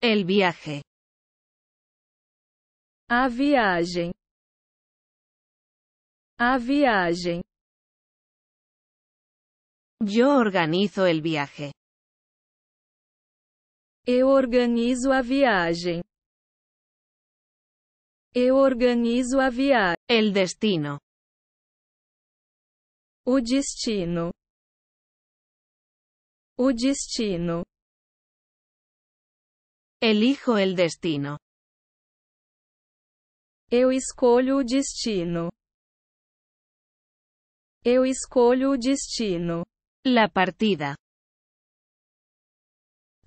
El viaje. A viagem. A viagem. Yo organizo el viaje. Eu organizo a viagem. Eu organizo a viagem. El destino. O destino. O destino. Elijo el destino. Eu escolho o destino. Eu escolho o destino. La partida.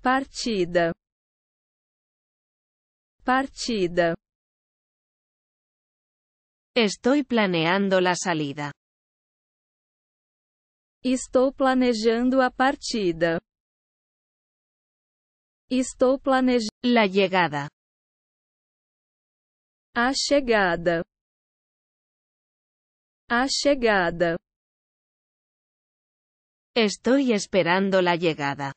Partida. Partida. Estou planeando la salida. Estou planejando a partida. Estou planejando a chegada A chegada. A chegada. estou esperando a chegada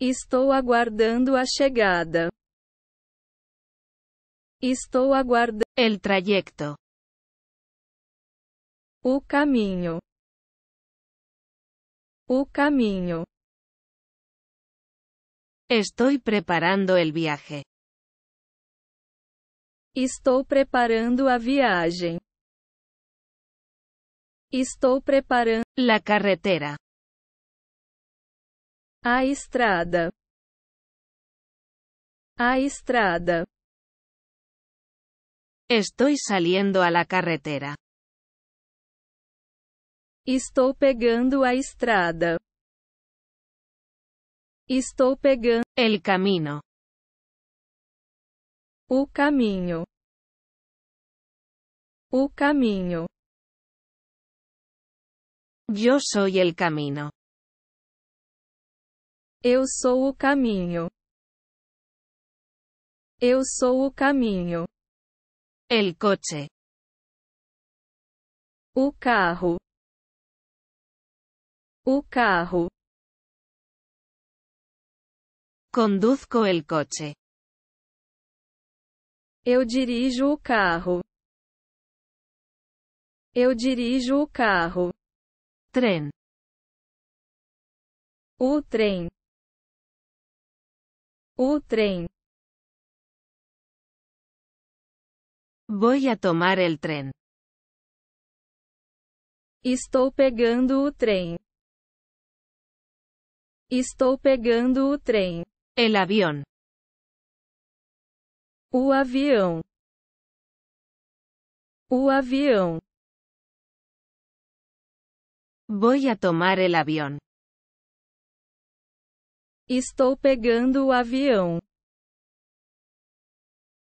Estou aguardando a chegada. Estou aguardando. o trajeto O caminho. O caminho. Estoy preparando el viaje. Estoy preparando a viagem. Estoy preparando la carretera. A estrada. A estrada. Estoy saliendo a la carretera. Estoy pegando a estrada. Estou pegando el camino. O caminho. O caminho. Yo soy el camino. Eu sou o caminho. Eu sou o caminho. El coche. O carro. O carro. Conduzco el coche. Eu dirijo o carro. Eu dirijo o carro. Tren. O trem. O trem. Voy a tomar el tren. Estou pegando o trem. Estou pegando o trem. El avión. O avião. O avião. Voy a tomar el avión. Estou pegando o avião.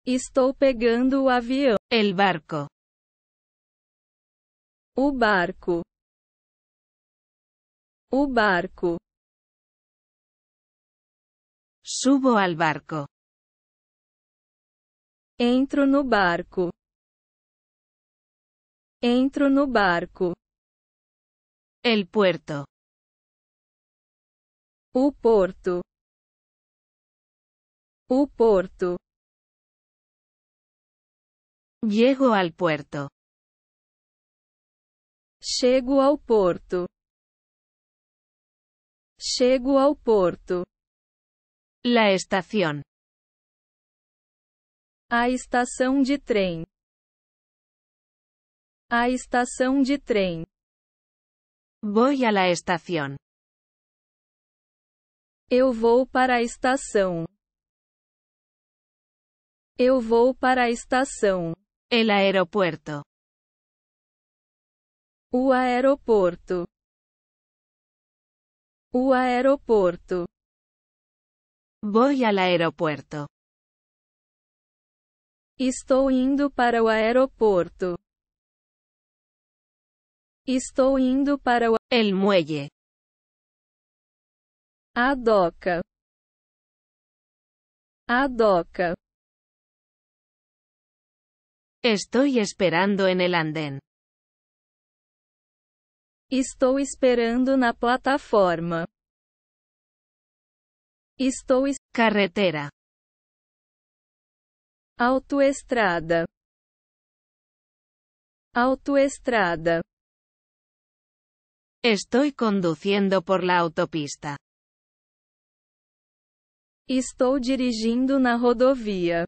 Estou pegando o avião. El barco. O barco. O barco. Subo al barco. Entro no barco. Entro no barco. El puerto. O porto. O porto. Llego al puerto. Chego al porto. Chego ao porto. La estación. A estação de trem. A estação de trem. Voy a la estación. Eu vou para a estação. Eu vou para a estação. El aeropuerto. O aeroporto. O aeroporto. Voy al aeropuerto. Estoy indo para o aeropuerto. Estou indo para o El muelle. A doca. A doca. Estoy esperando en el andén. Estou esperando na plataforma. Estoy. carretera. Autoestrada. Autoestrada. Estoy conduciendo por la autopista. Estoy dirigindo na rodovia.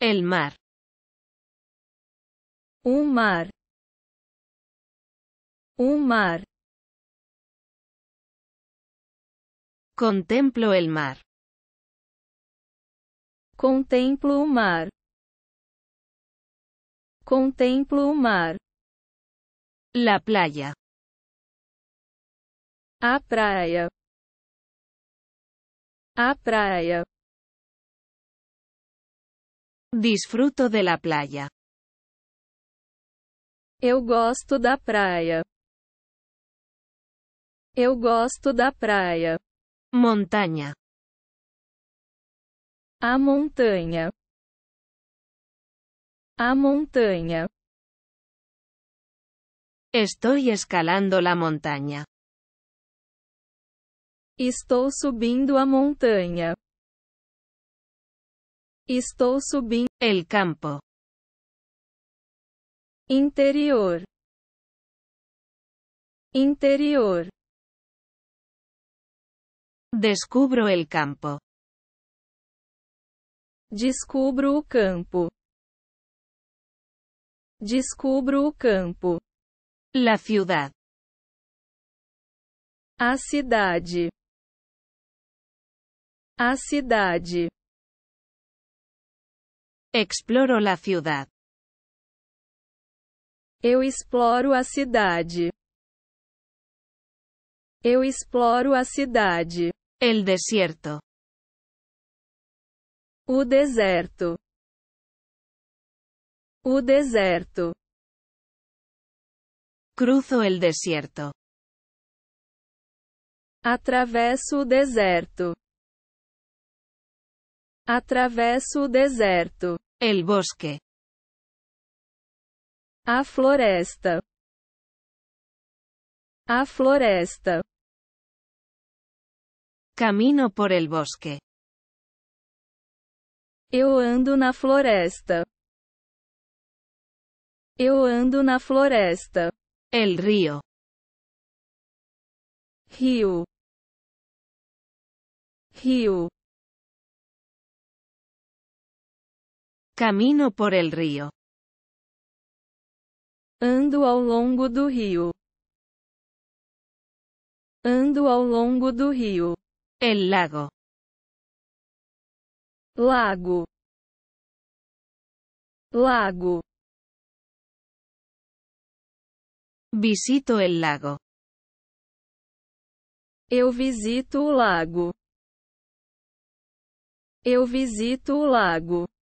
el mar. Un um mar. Un um mar. Contemplo el mar. Contemplo o mar. Contemplo o mar. La playa. A praia. A praia. Disfruto de la playa. Eu gosto da praia. Eu gosto da praia. Montanha. A montanha. A montanha. Estou escalando a montanha. Estou subindo a montanha. Estou subindo. El campo. Interior. Interior. Descubro el campo. Descubro o campo. Descubro o campo. La ciudad. A cidade. A cidade. Exploro la ciudad. Eu exploro a cidade. Eu exploro a cidade. El desierto. O deserto. O deserto. Cruzo el desierto. Atravesso o deserto. Atravesso o deserto. El bosque. A floresta. A floresta. Camino por el bosque. Eu ando na floresta. Eu ando na floresta. El río. Rio. Rio. Camino por el río. Ando ao longo do rio. Ando ao longo do rio. El lago. Lago. Lago. Visito el lago. Eu visito o lago. Eu visito o lago.